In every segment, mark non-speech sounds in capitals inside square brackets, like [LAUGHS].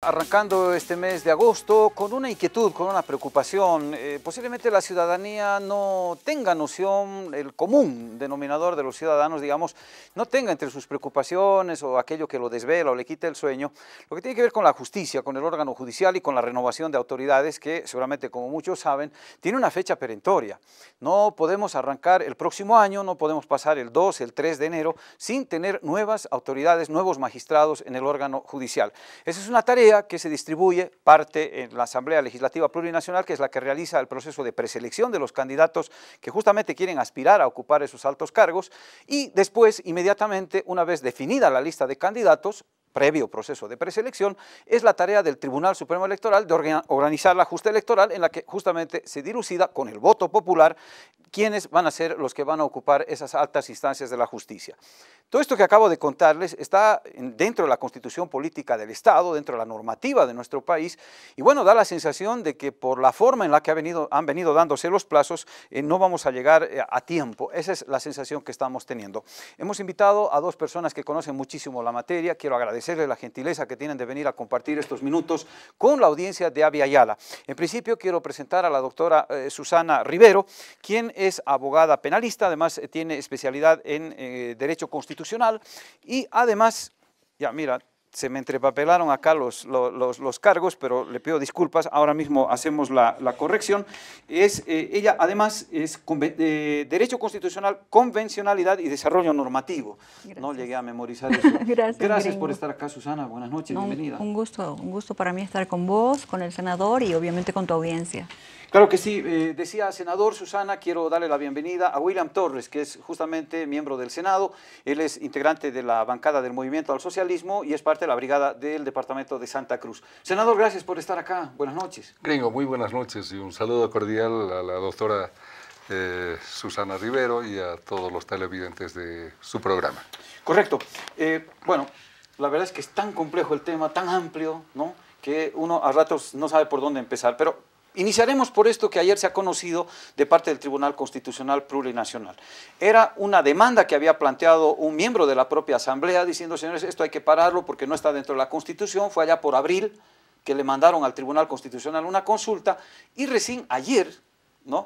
Arrancando este mes de agosto con una inquietud, con una preocupación, eh, posiblemente la ciudadanía no tenga noción, el común denominador de los ciudadanos, digamos, no tenga entre sus preocupaciones o aquello que lo desvela o le quita el sueño, lo que tiene que ver con la justicia, con el órgano judicial y con la renovación de autoridades que seguramente, como muchos saben, tiene una fecha perentoria. No podemos arrancar el próximo año, no podemos pasar el 2, el 3 de enero sin tener nuevas autoridades, nuevos magistrados en el órgano judicial. Esa es una tarea que se distribuye parte en la Asamblea Legislativa Plurinacional, que es la que realiza el proceso de preselección de los candidatos que justamente quieren aspirar a ocupar esos altos cargos, y después, inmediatamente, una vez definida la lista de candidatos, previo proceso de preselección, es la tarea del Tribunal Supremo Electoral de organizar la justa electoral en la que justamente se dilucida con el voto popular quiénes van a ser los que van a ocupar esas altas instancias de la justicia. Todo esto que acabo de contarles está dentro de la constitución política del Estado, dentro de la normativa de nuestro país, y bueno, da la sensación de que por la forma en la que han venido dándose los plazos, eh, no vamos a llegar eh, a tiempo. Esa es la sensación que estamos teniendo. Hemos invitado a dos personas que conocen muchísimo la materia. Quiero agradecerles la gentileza que tienen de venir a compartir estos minutos con la audiencia de Avi Ayala. En principio quiero presentar a la doctora eh, Susana Rivero, quien es abogada penalista, además tiene especialidad en Derecho Constitucional constitucional y además, ya mira, se me entrepapelaron acá los, los, cargos, pero le pido disculpas, ahora mismo hacemos la, la corrección. Es, eh, ella además es eh, Derecho Constitucional, Convencionalidad y Desarrollo Normativo. No llegué a memorizar eso. [LAUGHS] Gracias, Gracias por estar acá, Susana. Buenas noches, bienvenida. Un gusto, un gusto para mí estar con vos, con el senador y obviamente con tu audiencia. Claro que sí. Eh, decía senador Susana, quiero darle la bienvenida a William Torres, que es justamente miembro del Senado. Él es integrante de la bancada del Movimiento al Socialismo y es parte de la brigada del Departamento de Santa Cruz. Senador, gracias por estar acá. Buenas noches. Gringo, muy buenas noches y un saludo cordial a la doctora eh, Susana Rivero y a todos los televidentes de su programa. Correcto. Eh, bueno, la verdad es que es tan complejo el tema, tan amplio, ¿no? que uno a ratos no sabe por dónde empezar, pero Iniciaremos por esto que ayer se ha conocido de parte del Tribunal Constitucional Plurinacional. Era una demanda que había planteado un miembro de la propia Asamblea diciendo, señores, esto hay que pararlo porque no está dentro de la Constitución, fue allá por abril que le mandaron al Tribunal Constitucional una consulta y recién ayer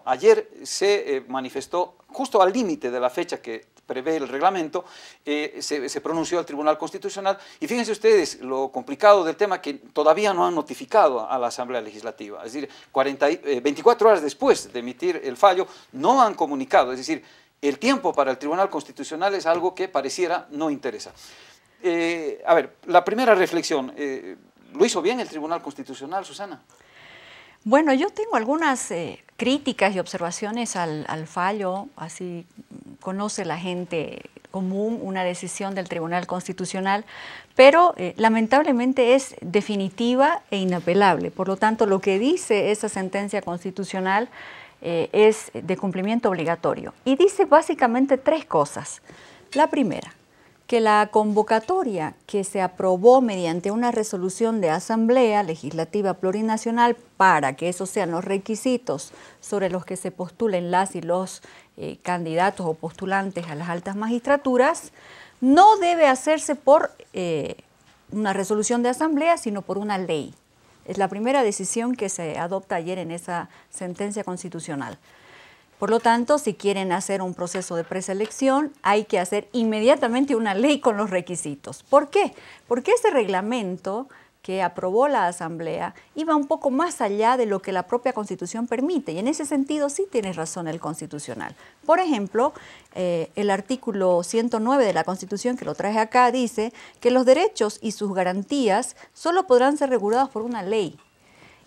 Ayer se eh, manifestó justo al límite de la fecha que prevé el reglamento, eh, se, pronunció el Tribunal Constitucional y fíjense ustedes lo complicado del tema que todavía no han notificado a la Asamblea Legislativa, es decir, 24 eh, horas después de emitir el fallo no han comunicado, es decir, el tiempo para el Tribunal Constitucional es algo que pareciera no interesa. a ver, la primera reflexión, ¿lo hizo bien el Tribunal Constitucional, Susana? Bueno, yo tengo algunas críticas y observaciones al, fallo, así conoce la gente común una decisión del Tribunal Constitucional, pero eh, lamentablemente es definitiva e inapelable. Por lo tanto, lo que dice esa sentencia constitucional eh, es de cumplimiento obligatorio y dice básicamente tres cosas. La primera, que la convocatoria que se aprobó mediante una resolución de Asamblea Legislativa Plurinacional para que esos sean los requisitos sobre los que se postulen las y los eh, candidatos o postulantes a las altas magistraturas, no debe hacerse por eh, una resolución de Asamblea, sino por una ley. Es la primera decisión que se adopta ayer en esa sentencia constitucional. Por lo tanto, si quieren hacer un proceso de preselección, hay que hacer inmediatamente una ley con los requisitos. ¿Por qué? Porque ese reglamento que aprobó la Asamblea iba un poco más allá de lo que la propia Constitución permite. Y en ese sentido sí tiene razón el Constitucional. Por ejemplo, eh, el artículo 109 de la Constitución, que lo traje acá, dice que los derechos y sus garantías solo podrán ser regulados por una ley.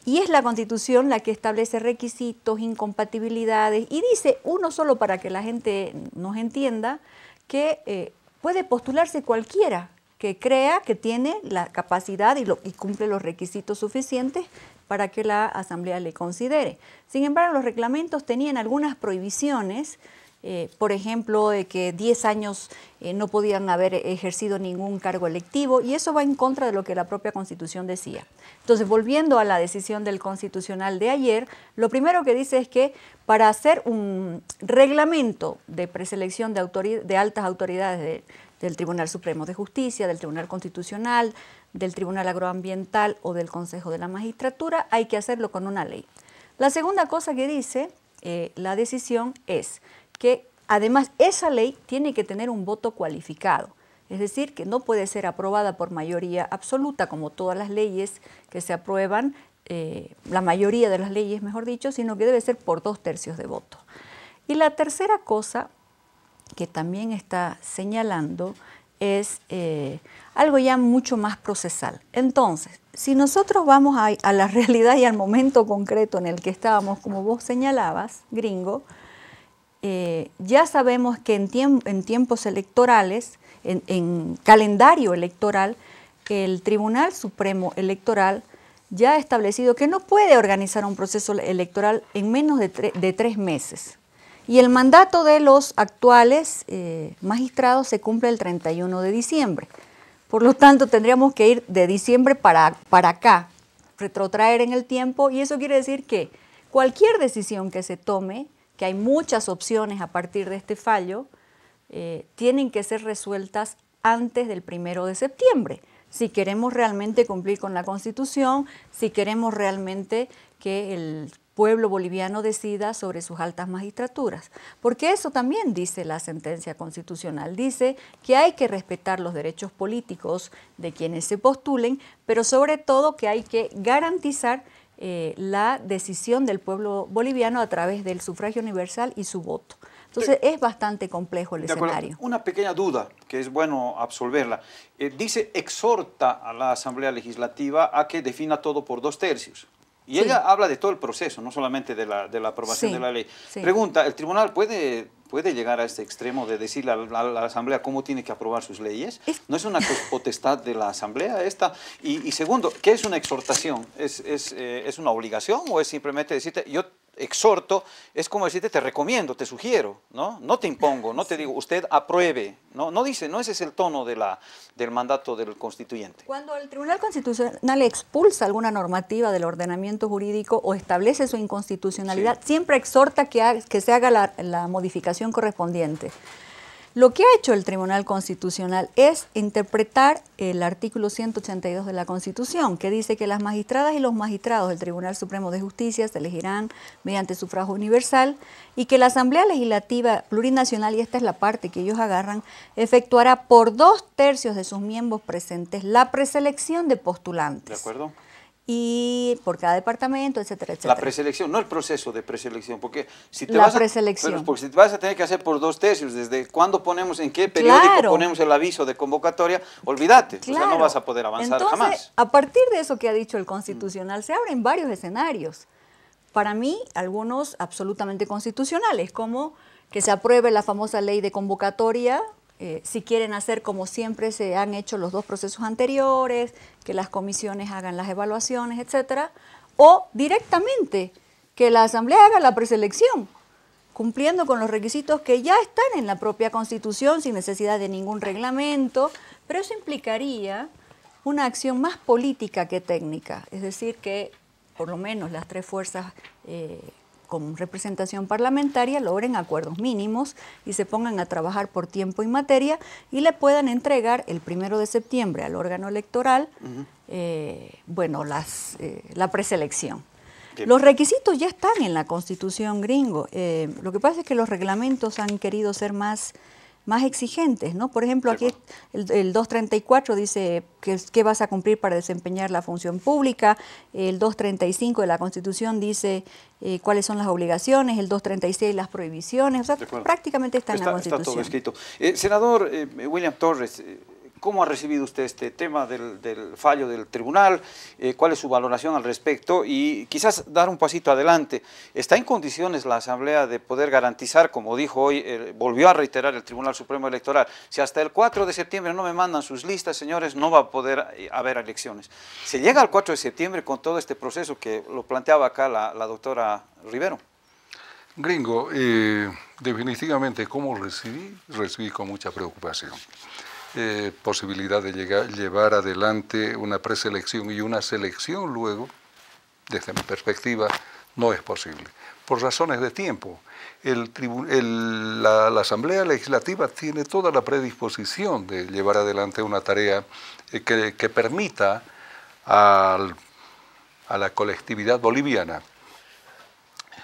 Y es la constitución la que establece requisitos, incompatibilidades y dice, uno solo para que la gente nos entienda, que eh, puede postularse cualquiera que crea que tiene la capacidad y, y, cumple los requisitos suficientes para que la Asamblea le considere. Sin embargo, los reglamentos tenían algunas prohibiciones eh, por ejemplo, de que 10 años eh, no podían haber ejercido ningún cargo electivo, y eso va en contra de lo que la propia Constitución decía. Entonces, volviendo a la decisión del Constitucional de ayer, lo primero que dice es que para hacer un reglamento de preselección de, de altas autoridades del Tribunal Supremo de Justicia, del Tribunal Constitucional, del Tribunal Agroambiental o del Consejo de la Magistratura, hay que hacerlo con una ley. La segunda cosa que dice eh, la decisión es que además esa ley tiene que tener un voto cualificado, es decir, que no puede ser aprobada por mayoría absoluta, como todas las leyes que se aprueban, eh, la mayoría de las leyes, mejor dicho, sino que debe ser por dos tercios de voto. Y la tercera cosa que también está señalando es eh, algo ya mucho más procesal. Entonces, si nosotros vamos a, la [LAUGHS] realidad y al momento concreto en el que estábamos, como vos señalabas, gringo, eh, ya sabemos que en, tiempos electorales, en, calendario electoral, el Tribunal Supremo Electoral ya ha establecido que no puede organizar un proceso electoral en menos de, tres meses. Y el mandato de los actuales eh, magistrados se cumple el 31 de diciembre. Por lo tanto, tendríamos que ir de diciembre para acá, retrotraer en el tiempo, y eso quiere decir que cualquier decisión que se tome que hay muchas opciones a partir de este fallo, eh, tienen que ser resueltas antes del primero de septiembre, si queremos realmente cumplir con la Constitución, si queremos realmente que el pueblo boliviano decida sobre sus altas magistraturas. Porque eso también dice la sentencia constitucional. Dice que hay que respetar los derechos políticos de quienes se postulen, pero sobre todo que hay que garantizar eh, la decisión del pueblo boliviano a través del sufragio universal y su voto. Entonces es bastante complejo el escenario. Una pequeña duda que es bueno absolverla. Eh, dice exhorta a la Asamblea Legislativa a que defina todo por dos tercios. Y ella habla de todo el proceso, no solamente de la, aprobación de la ley. Pregunta, ¿el tribunal puede puede llegar a este extremo de decirle a la, Asamblea cómo tiene que aprobar sus leyes. No es una potestad de la Asamblea esta. Y, segundo, ¿qué es una exhortación? ¿Es, es, eh, ¿Es, una obligación o es simplemente decirte, yo exhorto, es como decirte, te recomiendo, te sugiero, ¿no? No te impongo, no te digo, usted apruebe, ¿no? No dice, no ese es el tono de la, del mandato del constituyente. Cuando el Tribunal Constitucional expulsa alguna normativa del ordenamiento jurídico o establece su inconstitucionalidad, siempre exhorta que, que se haga la, la modificación correspondiente. Lo que ha hecho el Tribunal Constitucional es interpretar el artículo 182 de la Constitución, que dice que las magistradas y los magistrados del Tribunal Supremo de Justicia se elegirán mediante sufragio universal y que la Asamblea Legislativa Plurinacional, y esta es la parte que ellos agarran, efectuará por dos tercios de sus miembros presentes la preselección de postulantes. ¿De acuerdo? y por cada departamento, etcétera, etcétera. La preselección, no el proceso de preselección, porque si te, vas, A, pues, si vas a tener que hacer por dos tesis, desde cuándo ponemos, en qué periódico ponemos el aviso de convocatoria, olvídate, o sea, no vas a poder avanzar jamás. A partir de eso que ha dicho el constitucional, mm. se abren varios escenarios. Para mí, algunos absolutamente constitucionales, como que se apruebe la famosa ley de convocatoria eh, si quieren hacer como siempre se han hecho los dos procesos anteriores, que las comisiones hagan las evaluaciones, etcétera, o directamente que la Asamblea haga la preselección, cumpliendo con los requisitos que ya están en la propia Constitución sin necesidad de ningún reglamento, pero eso implicaría una acción más política que técnica, es decir, que por lo menos las tres fuerzas eh, con representación parlamentaria logren acuerdos mínimos y se pongan a trabajar por tiempo y materia y le puedan entregar el primero de septiembre al órgano electoral, eh, bueno, las, eh, la preselección. Los requisitos ya están en la constitución gringo. Eh, lo que pasa es que los reglamentos han querido ser más más exigentes, ¿no? Por ejemplo, aquí el, 234 dice qué vas a cumplir para desempeñar la función pública, el 235 de la Constitución dice eh, cuáles son las obligaciones, el 236 las prohibiciones, o sea, prácticamente está, en la Constitución. Está todo escrito. Eh, senador eh, William Torres, ¿Cómo ha recibido usted este tema del, fallo del tribunal? Eh, ¿Cuál es su valoración al respecto? Y quizás dar un pasito adelante. ¿Está en condiciones la Asamblea de poder garantizar, como dijo hoy, volvió a reiterar el Tribunal Supremo Electoral, si hasta el 4 de septiembre no me mandan sus listas, señores, no va a poder eh, haber elecciones? ¿Se llega al 4 de septiembre con todo este proceso que lo planteaba acá la, doctora Rivero? Gringo, eh, definitivamente, ¿cómo recibí? Recibí con mucha preocupación. Eh, posibilidad de llevar adelante una preselección y una selección luego, desde mi perspectiva, no es posible. Por razones de tiempo, el la, Asamblea Legislativa tiene toda la predisposición de llevar adelante una tarea eh, que, permita al, a la colectividad boliviana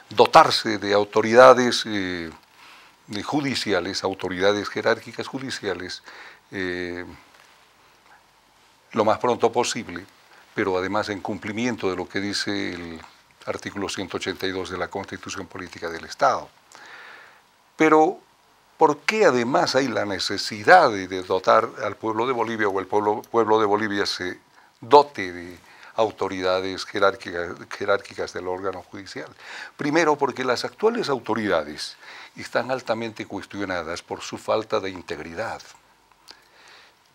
dotarse de autoridades. Eh, judiciales, autoridades jerárquicas judiciales, eh, lo más pronto posible, pero además en cumplimiento de lo que dice el artículo 182 de la Constitución Política del Estado. Pero, ¿por qué además hay la necesidad de, dotar al pueblo de Bolivia o el pueblo, pueblo de Bolivia se dote de autoridades jerárquicas, jerárquicas del órgano judicial? Primero, porque las actuales autoridades están altamente cuestionadas por su falta de integridad.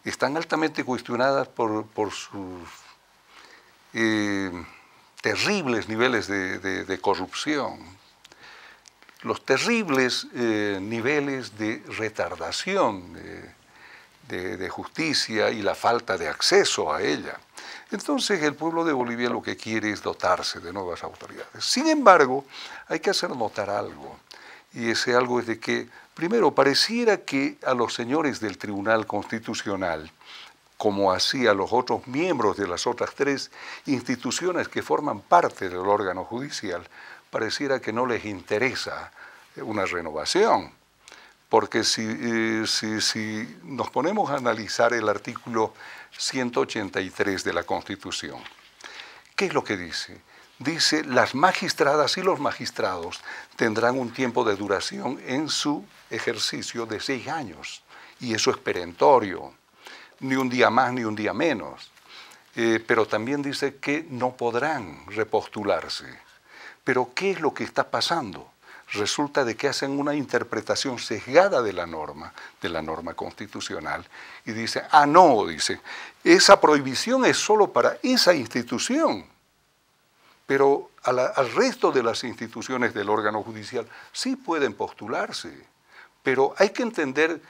Están altamente cuestionadas por, sus eh, terribles niveles de, corrupción, los terribles eh, niveles de retardación de justicia y la falta de acceso a ella. Entonces el pueblo de Bolivia lo que quiere es dotarse de nuevas autoridades. Sin embargo, hay que hacer notar algo y ese algo es de que, primero, pareciera que a los señores del Tribunal Constitucional, como así a los otros miembros de las otras tres instituciones que forman parte del órgano judicial, pareciera que no les interesa una renovación. Porque si, eh, nos ponemos a analizar el artículo 183 de la Constitución, ¿qué es lo que dice? dice, las magistradas y los magistrados tendrán un tiempo de duración en su ejercicio de seis años, y eso es perentorio, ni un día más ni un día menos. Eh, pero también dice que no podrán repostularse. Pero ¿qué es lo que está pasando? Resulta de que hacen una interpretación sesgada de la norma, de la norma constitucional, y dice, ah, no, dice, esa prohibición es solo para esa institución pero al resto de las instituciones del órgano judicial sí pueden postularse, pero hay que entender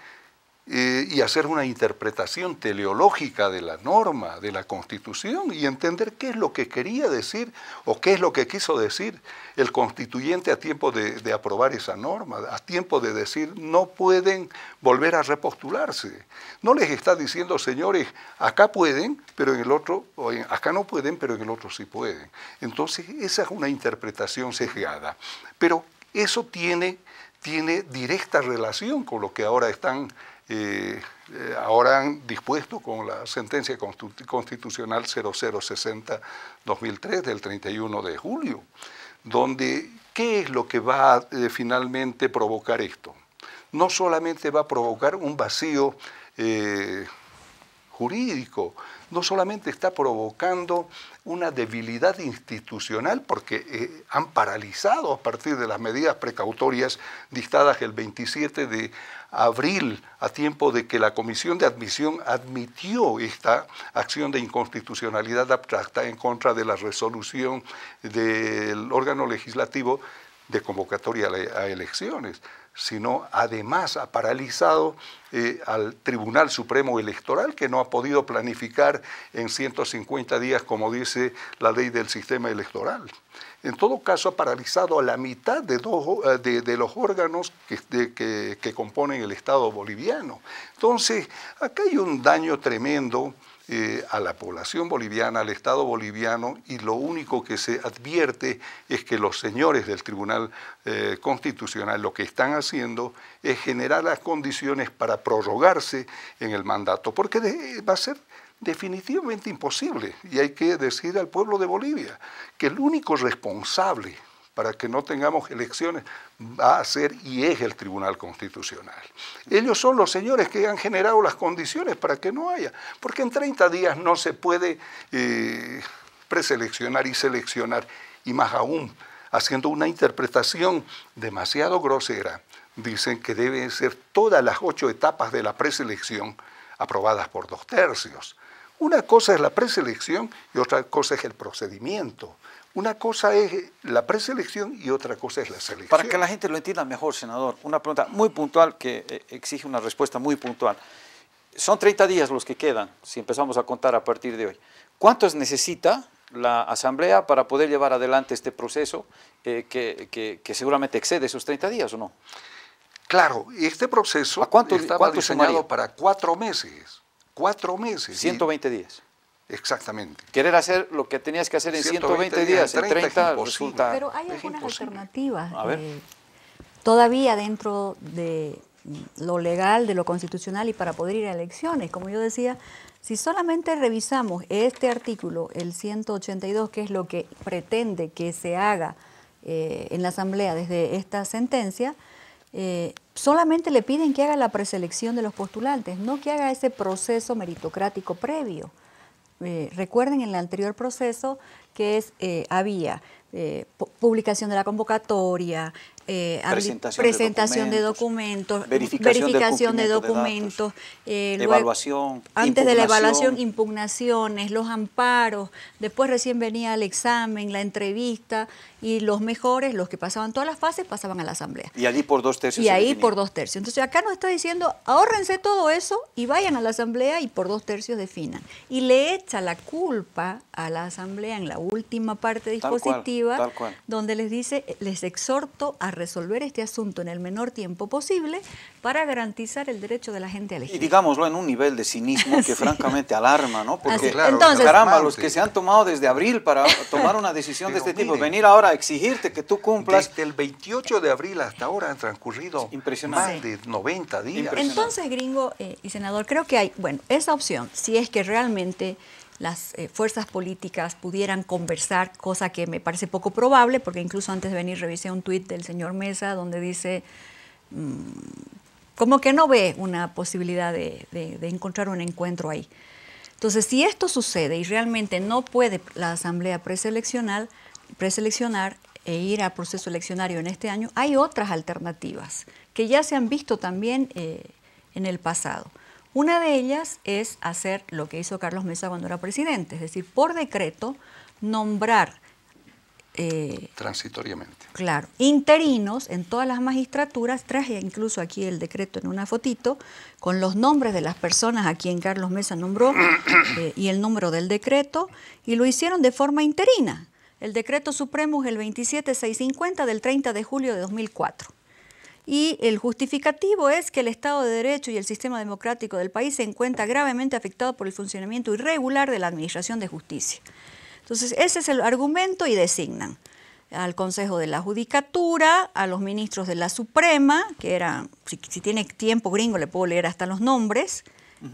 eh, y hacer una interpretación teleológica de la norma, de la constitución, y entender qué es lo que quería decir o qué es lo que quiso decir el constituyente a tiempo de, aprobar esa norma, a tiempo de decir no pueden volver a repostularse. No les está diciendo, señores, acá pueden, pero en el otro, o acá no pueden, pero en el otro sí pueden. Entonces, esa es una interpretación sesgada. Pero eso tiene, tiene directa relación con lo que ahora están eh, eh, ahora han dispuesto con la sentencia constitucional 0060-2003 del 31 de julio, donde ¿qué es lo que va a eh, finalmente provocar esto? No solamente va a provocar un vacío jurídico, no solamente está provocando una debilidad institucional, porque han paralizado a partir de las medidas precautorias dictadas el 27 de abril, a tiempo de que la Comisión de Admisión admitió esta acción de inconstitucionalidad abstracta en contra de la resolución del órgano legislativo de convocatoria a elecciones, sino además ha paralizado eh, al Tribunal Supremo Electoral, que no ha podido planificar en 150 días, como dice la ley del sistema electoral en todo caso ha paralizado a la mitad de, eh, los órganos que, componen el Estado boliviano. Entonces, acá hay un daño tremendo eh, a la población boliviana, al Estado boliviano, y lo único que se advierte es que los señores del Tribunal eh, Constitucional lo que están haciendo es generar las condiciones para prorrogarse en el mandato, porque va a ser definitivamente imposible. Y hay que decir al pueblo de Bolivia que el único responsable para que no tengamos elecciones va a ser y es el Tribunal Constitucional. Ellos son los señores que han generado las condiciones para que no haya, porque en 30 días no se puede eh, preseleccionar y seleccionar, y más aún haciendo una interpretación demasiado grosera. Dicen que deben ser todas las ocho etapas de la preselección aprobadas por dos tercios. Una cosa es la preselección y otra cosa es el procedimiento. Una cosa es la preselección y otra cosa es la selección. Para que la gente lo entienda mejor, senador, una pregunta muy puntual que eh, exige una respuesta muy puntual. Son 30 días los que quedan, si empezamos a contar a partir de hoy. ¿Cuántos necesita la Asamblea para poder llevar adelante este proceso eh, que, seguramente excede esos 30 días o no? Claro, este proceso ¿A cuánto, estaba diseñado para cuatro meses cuatro meses. 120 días. Exactamente. Querer hacer lo que tenías que hacer en 120, días, en 30, Pero hay algunas alternativas. todavía dentro de lo legal, de lo constitucional y para poder ir a elecciones. Como yo decía, si solamente revisamos este artículo, el 182, que es lo que pretende que se haga eh, en la Asamblea desde esta sentencia, eh, solamente le piden que haga la preselección de los postulantes, no que haga ese proceso meritocrático previo. Eh, recuerden en el anterior proceso que es, eh, había publicación de la convocatoria, eh, presentación, de documentos, verificación, de documentos, eh, evaluación, antes de la evaluación, impugnaciones, los amparos, después recién venía el examen, la entrevista y los mejores, los que pasaban todas las fases, pasaban a la asamblea. Y allí por dos tercios. Y ahí por dos tercios. Entonces acá nos está diciendo, ahórrense todo eso y vayan a la asamblea y por dos tercios definan. Y le echa la culpa a la asamblea en la última parte dispositiva, donde les dice, les exhorto a resolver este asunto en el menor tiempo posible para garantizar el derecho de la gente a elegir. Y digámoslo en un nivel de cinismo [LAUGHS] que francamente alarma, ¿no? Porque, claro, caramba, los que se han tomado desde abril para [LAUGHS] tomar una decisión de este tipo, venir ahora a exigirte que tú cumplas... Desde el 28 de abril hasta ahora han transcurrido más de 90 días. Entonces, gringo eh, y senador, creo que hay, bueno, esa opción, si es que realmente las eh, fuerzas políticas pudieran conversar, cosa que me parece poco probable, porque incluso antes de venir revisé un tuit del señor Mesa donde dice, mm, como que no ve una posibilidad de, encontrar un encuentro ahí. Entonces, si esto sucede y realmente no puede la Asamblea preseleccional, preseleccionar e ir a proceso eleccionario en este año, hay otras alternativas que ya se han visto también eh, en el pasado. Una de ellas es hacer lo que hizo Carlos Mesa cuando era presidente, es decir, por decreto nombrar... Eh, Transitoriamente. Claro, interinos en todas las magistraturas, traje incluso aquí el decreto en una fotito, con los nombres de las personas a quien Carlos Mesa nombró [COUGHS] eh, y el número del decreto, y lo hicieron de forma interina. El decreto supremo es el 27650 del 30 de julio de 2004 y el justificativo es que el Estado de Derecho y el sistema democrático del país se encuentra gravemente afectado por el funcionamiento irregular de la Administración de Justicia. Entonces, ese es el argumento y designan al Consejo de la Judicatura, a los ministros de la Suprema, que eran, si, tiene tiempo gringo le puedo leer hasta los nombres,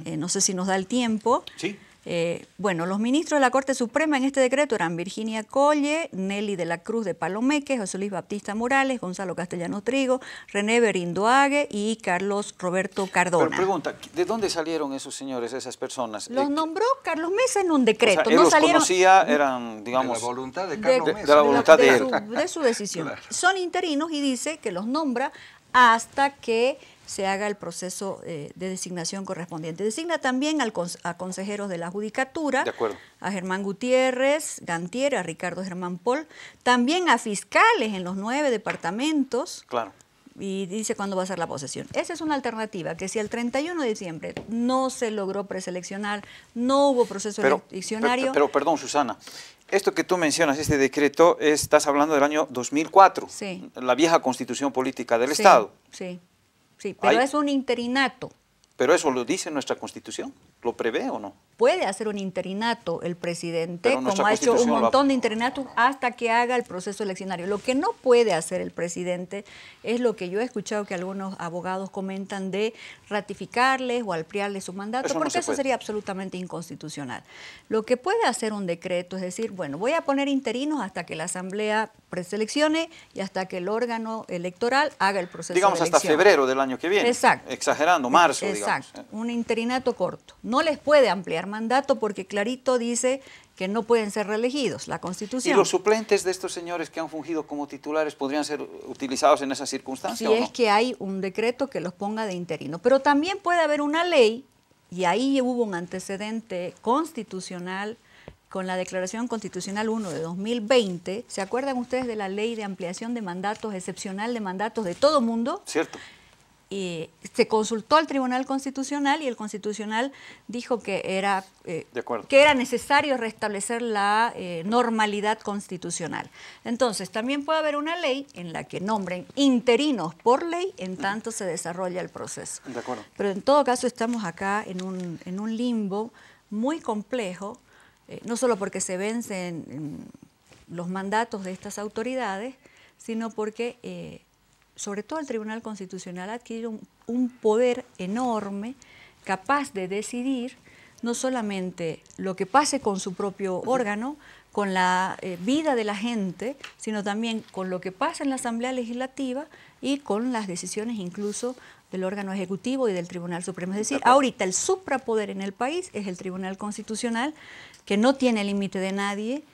eh, no sé si nos da el tiempo. Sí. Eh, bueno, los ministros de la Corte Suprema en este decreto eran Virginia Colle, Nelly de la Cruz de Palomeque, José Luis Baptista Morales, Gonzalo Castellano Trigo, René Berindoague y Carlos Roberto Cardona. pregunta, ¿de dónde salieron esos señores, esas personas? Los eh, nombró Carlos Mesa en un decreto. O sea, los conocía, eran, digamos... De la voluntad de Carlos Mesa. De la voluntad de, él. Su, de su decisión. Son interinos y dice que los nombra hasta que se haga el proceso eh, de designación correspondiente. Designa también a consejeros de la Judicatura, de a Germán Gutiérrez, Gantier, a Ricardo Germán Pol, también a fiscales en los nueve departamentos. Claro. Y dice cuándo va a ser la posesión. Esa es una alternativa, que si el 31 de diciembre no se logró preseleccionar, no hubo proceso eleccionario... Pero, perdón, Susana, esto que tú mencionas, este decreto, estás hablando del año 2004, sí. la vieja constitución política del Estado. Sí. Sí, pero es un interinato. Pero eso lo dice nuestra Constitución lo prevé o no. Puede hacer un interinato el presidente, como ha hecho un montón de interinatos, hasta que haga el proceso eleccionario. Lo que no puede hacer el presidente es lo que yo he escuchado que algunos abogados comentan de ratificarles o ampliarles su mandato, porque eso sería absolutamente inconstitucional. Lo que puede hacer un decreto es decir, bueno, voy a poner interinos hasta que la Asamblea preseleccione y hasta que el órgano electoral haga el proceso Digamos hasta febrero del año que viene. Exacto. Exagerando, marzo. Exacto. ¿eh? Un interinato corto no les puede ampliar mandato porque clarito dice que no pueden ser reelegidos, la Constitución. ¿Y los suplentes de estos señores que han fungido como titulares podrían ser utilizados en esas circunstancias? Si es que hay un decreto que los ponga de interino. Pero también puede haber una ley, y ahí hubo un antecedente constitucional con la Declaración Constitucional 1 de 2020. ¿Se acuerdan ustedes de la ley de ampliación de mandatos, excepcional de mandatos de todo mundo? Cierto. Eh, se consultó al Tribunal Constitucional y el Constitucional dijo que era, eh, que era necesario restablecer la eh, normalidad constitucional. Entonces, también puede haber una ley en la que nombren interinos por ley en tanto se desarrolla el proceso. Pero en todo caso estamos acá en un, limbo muy complejo, no solo porque se vencen mm, los mandatos de estas autoridades, sino porque sobre todo el Tribunal Constitucional, ha un, poder enorme capaz de decidir no solamente lo que pase con su propio órgano, con la eh, vida de la gente, sino también con lo que pasa en la Asamblea Legislativa y con las decisiones incluso del órgano ejecutivo y del Tribunal Supremo. Es decir, ahorita el suprapoder en el país es el Tribunal Constitucional, que no tiene límite de nadie,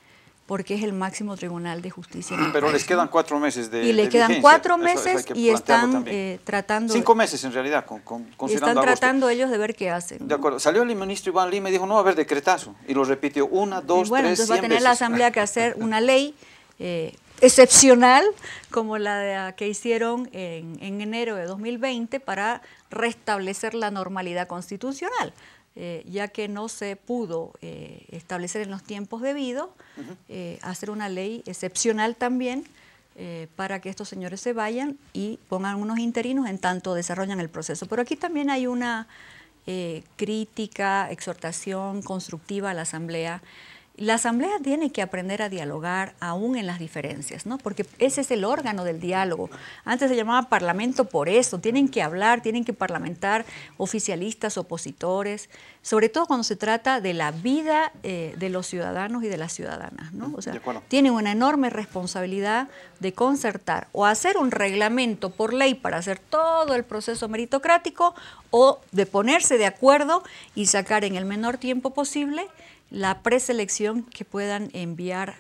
porque es el máximo tribunal de justicia. En Pero les quedan cuatro meses de Y le quedan cuatro meses y están eh, tratando... Cinco meses en realidad, con, con, considerando Están tratando ellos de ver qué hacen. De acuerdo. Salió el ministro Iván Lima y dijo, no a haber decretazo. Y lo repitió una, dos, y bueno, entonces va a tener la Asamblea que hacer [LAUGHS] una ley eh, excepcional como la ah, que hicieron en, en enero de 2020 para restablecer la normalidad constitucional. Eh, ya que no se pudo eh, establecer en los tiempos debidos, eh, hacer una ley excepcional también para que estos señores se vayan y pongan unos interinos en tanto desarrollan el proceso. Pero aquí también hay una crítica, exhortación constructiva a la Asamblea la Asamblea tiene que aprender a dialogar aún en las diferencias, ¿no? Porque ese es el órgano del diálogo. Antes se llamaba Parlamento por eso. Tienen que hablar, tienen que parlamentar oficialistas, opositores, sobre todo cuando se trata de la vida eh, de los ciudadanos y de las ciudadanas, tienen una enorme responsabilidad de concertar o hacer un reglamento por ley para hacer todo el proceso meritocrático o de ponerse de acuerdo y sacar en el menor tiempo posible la preselección que puedan enviar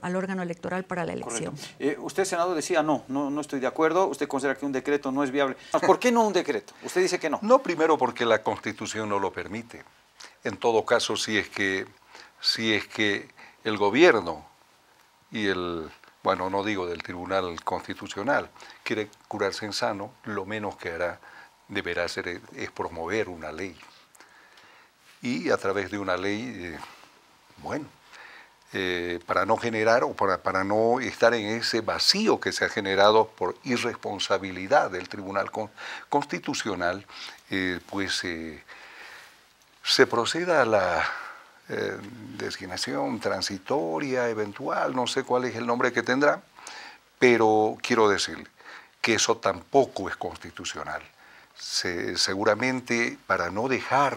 al órgano electoral para la elección. Eh, usted, Senado, decía no, no, no estoy de acuerdo, usted considera que un decreto no es viable. ¿Por qué no un decreto? Usted dice que no. No, primero porque la Constitución no lo permite. En todo caso, si es que, si es que el gobierno y el, bueno, no digo del Tribunal Constitucional, quiere curarse en sano, lo menos que hará, deberá hacer es promover una ley y a través de una ley, eh, bueno, eh, para no generar o para, para no estar en ese vacío que se ha generado por irresponsabilidad del Tribunal Constitucional, eh, pues se proceda a la designación transitoria, eventual, no sé cuál es el nombre que tendrá, pero quiero decir que eso tampoco es constitucional. seguramente para no dejar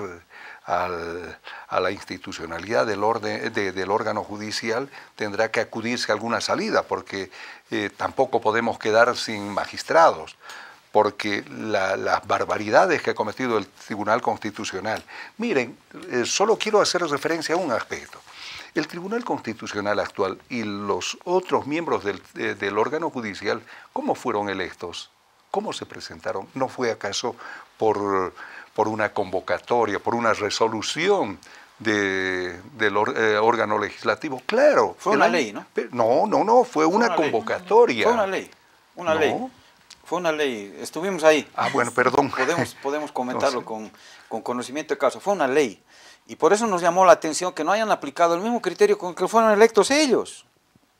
a la institucionalidad del, orden, del órgano judicial, tendrá que acudirse a alguna salida, porque eh, tampoco podemos quedar sin magistrados porque las barbaridades que ha cometido el Tribunal Constitucional. Miren, eh, solo quiero hacer referencia a un aspecto. El Tribunal Constitucional actual y los otros miembros del órgano judicial, ¿cómo fueron electos? ¿Cómo se presentaron? ¿No fue acaso por por una convocatoria, por una resolución de, del eh, órgano legislativo. Claro. Fue una ley, ¿no? No, no, no, fue, una, convocatoria. Fue una ley, una ley. Fue una ley, estuvimos ahí. Ah, bueno, perdón. Podemos, [LAUGHS] comentarlo con, conocimiento de caso, Fue una ley. Y por eso nos llamó la atención que no hayan aplicado el mismo criterio con el que fueron electos ellos.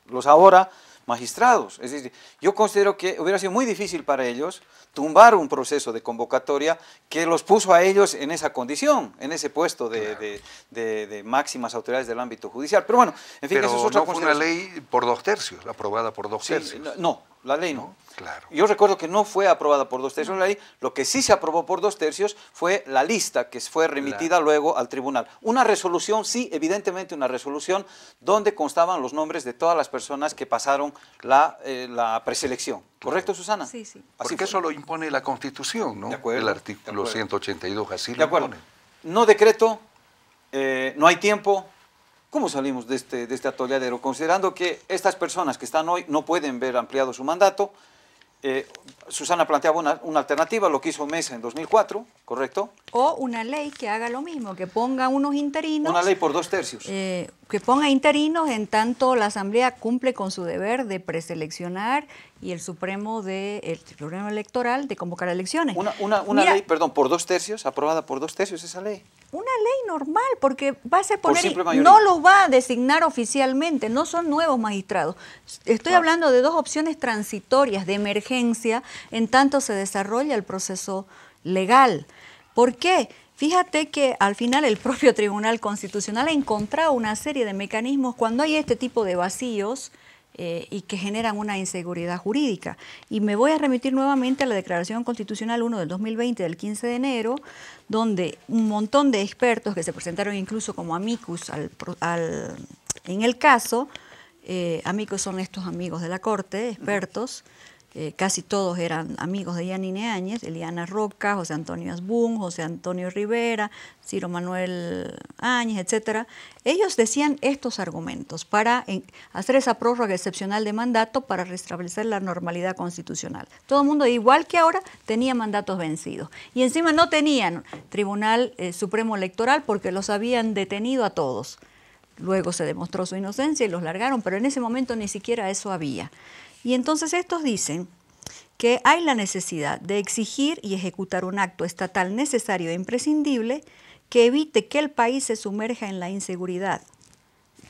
Los ahora magistrados. Es decir, yo considero que hubiera sido muy difícil para ellos tumbar un proceso de convocatoria que los puso a ellos en esa condición, en ese puesto de, máximas autoridades del ámbito judicial. Pero bueno, en fin, eso es otra no fue una ley por dos tercios, aprobada por dos sí, tercios. no la ley no. Claro. Yo recuerdo que no fue aprobada por dos tercios la ley, lo que sí se aprobó por dos tercios fue la lista que fue remitida luego al tribunal. Una resolución, sí, evidentemente una resolución donde constaban los nombres de todas las personas que pasaron la, eh, preselección. ¿Correcto, Susana? Sí, sí. Así Porque eso lo impone la Constitución, ¿no? De El artículo 182 así lo impone. No decreto, eh, no hay tiempo, ¿Cómo salimos de este, de este atolladero? Considerando que estas personas que están hoy no pueden ver ampliado su mandato, eh, Susana planteaba una, alternativa, lo que hizo Mesa en 2004, ¿correcto? O una ley que haga lo mismo, que ponga unos interinos. Una ley por dos tercios. Eh, que ponga interinos en tanto la Asamblea cumple con su deber de preseleccionar y el Supremo de el Electoral de convocar elecciones. Una, una, una ley, perdón, por dos tercios, aprobada por dos tercios esa ley. Una ley normal, porque va a poner, no los va a designar oficialmente, no son nuevos magistrados. Estoy ah. hablando de dos opciones transitorias de emergencia en tanto se desarrolla el proceso legal. ¿Por qué? Fíjate que al final el [LAUGHS] propio Tribunal Constitucional ha encontrado una serie de mecanismos cuando hay este tipo de vacíos eh, y que generan una inseguridad jurídica. Y me voy a remitir nuevamente a la Declaración Constitucional 1 del 2020, del 15 de enero, donde un montón de expertos que se presentaron incluso como amicus al, en el caso, eh, amigos son estos amigos de la Corte, expertos, casi todos eran amigos de Yanine Áñez, Eliana Roca, José Antonio Asbun, José Antonio Rivera, Ciro Manuel Áñez, etc. ellos decían estos argumentos para hacer esa prórroga excepcional de mandato para restablecer la normalidad constitucional. Todo el mundo, igual que ahora, tenía mandatos vencidos. Y encima no tenían Tribunal eh, Supremo Electoral porque los habían detenido a todos. Luego se demostró su inocencia y los largaron, pero en ese momento ni siquiera eso había. Y entonces estos dicen que hay la necesidad de exigir y ejecutar un acto estatal necesario e imprescindible que evite que el país se sumerja en la inseguridad.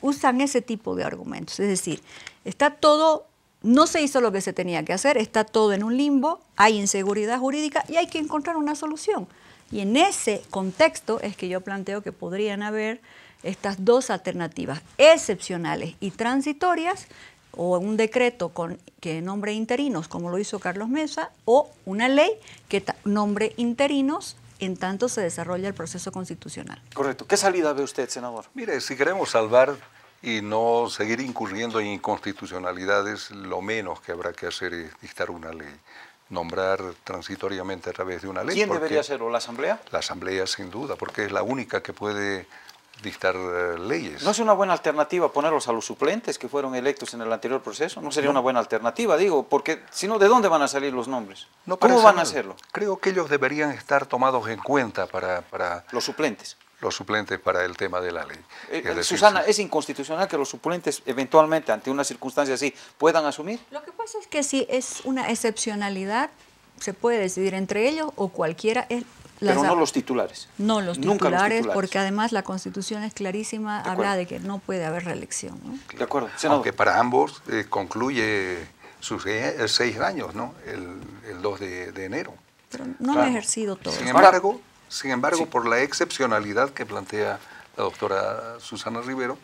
Usan ese tipo de argumentos, es decir, está todo, no se hizo lo que se tenía que hacer, está todo en un limbo, hay inseguridad jurídica y hay que encontrar una solución. Y en ese contexto es que yo planteo que podrían haber estas dos alternativas excepcionales y transitorias o un decreto con, que nombre interinos, como lo hizo Carlos Mesa, o una ley que nombre interinos en tanto se desarrolla el proceso constitucional. Correcto. ¿Qué salida ve usted, senador? Mire, si queremos salvar y no seguir incurriendo en inconstitucionalidades, lo menos que habrá que hacer es dictar una ley nombrar transitoriamente a través de una ley. ¿Quién debería hacerlo? ¿La Asamblea? La Asamblea, sin duda, porque es la única que puede dictar eh, leyes. ¿No es una buena alternativa ponerlos a los suplentes que fueron electos en el anterior proceso? ¿No sería una buena alternativa, digo? Porque si no, ¿de dónde van a salir los nombres? ¿Cómo van a hacerlo? Creo que ellos deberían estar tomados en cuenta para... los suplentes. Los suplentes para el tema de la ley. Eh, Susana, ¿es inconstitucional que los suplentes eventualmente, ante una circunstancia así, puedan asumir? Lo que pasa es que si es una excepcionalidad, se puede decidir entre ellos o cualquiera. Pero no los titulares. No los titulares, porque además la Constitución es clarísima, habla de que no puede haber reelección. De acuerdo. Aunque para ambos eh, concluye sus eh, seis años, ¿no? El, el 2 de, enero. Pero no han ejercido todo. Sin embargo, sin embargo por la excepcionalidad que plantea la doctora Susana Rivero,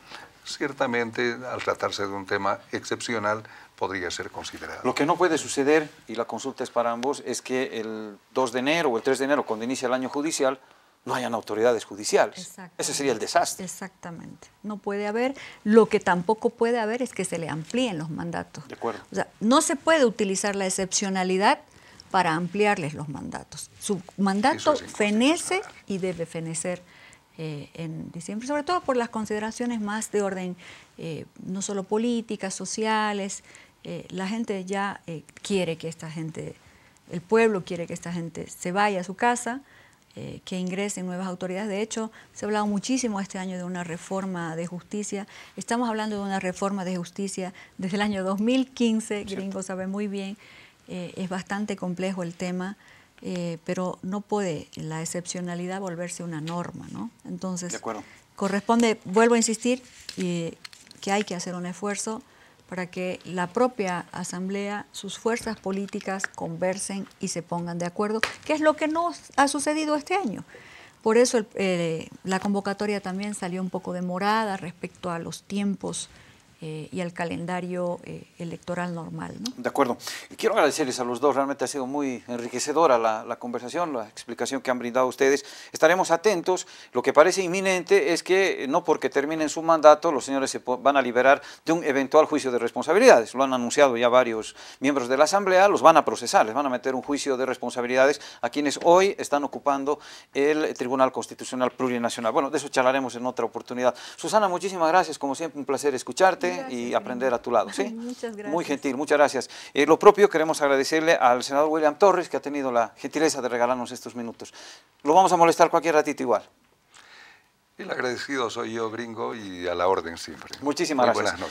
ciertamente al tratarse de un tema excepcional, podría ser considerada. Lo que no puede suceder, y la consulta es para ambos, es que el 2 de enero o el 3 de enero, cuando inicia el año judicial, no hayan autoridades judiciales. Ese sería el desastre. Exactamente. No puede haber. Lo que tampoco puede haber es que se le amplíen los mandatos. De acuerdo. O sea, no se puede utilizar la excepcionalidad para ampliarles los mandatos. Su mandato fenece y debe fenecer eh, en diciembre, sobre todo por las consideraciones más de orden eh, no solo políticas, sociales, eh, la gente ya eh, quiere que esta gente, el pueblo quiere que esta gente se vaya a su casa, eh, que ingresen nuevas autoridades. De hecho, se ha hablado muchísimo este año de una reforma de justicia. Estamos hablando de una reforma de justicia desde el año 2015, gringo sabe muy bien, es bastante complejo el tema. pero no puede la excepcionalidad volverse una norma, ¿no? Entonces, corresponde, vuelvo a insistir, que hay que hacer un esfuerzo para que la propia Asamblea, sus fuerzas políticas conversen y se pongan de acuerdo, que es lo que no ha sucedido este año. Por eso eh, la convocatoria también salió un poco demorada respecto a los tiempos eh, y al calendario eh, electoral normal. De acuerdo. Quiero agradecerles a los dos, realmente ha sido muy enriquecedora la, la, conversación, la explicación que han brindado ustedes. Estaremos atentos. Lo que parece inminente es que eh, no porque terminen su mandato los señores se van a liberar de un eventual juicio de responsabilidades. Lo han anunciado ya varios miembros de la Asamblea, los van a procesar, les van a meter un juicio de responsabilidades a quienes hoy están ocupando el Tribunal Constitucional Plurinacional. Bueno, de eso charlaremos en otra oportunidad. Susana, muchísimas gracias, como siempre un placer escucharte y aprender a tu lado. ¿sí? [LAUGHS] Muchas gracias. Muy gentil, muchas gracias. Eh, lo propio queremos agradecerle al senador William Torres que ha tenido la gentileza de regalarnos estos minutos. Lo vamos a molestar cualquier ratito igual. El agradecido soy yo, gringo, y a la orden siempre. Muchísimas gracias. Buenas noches.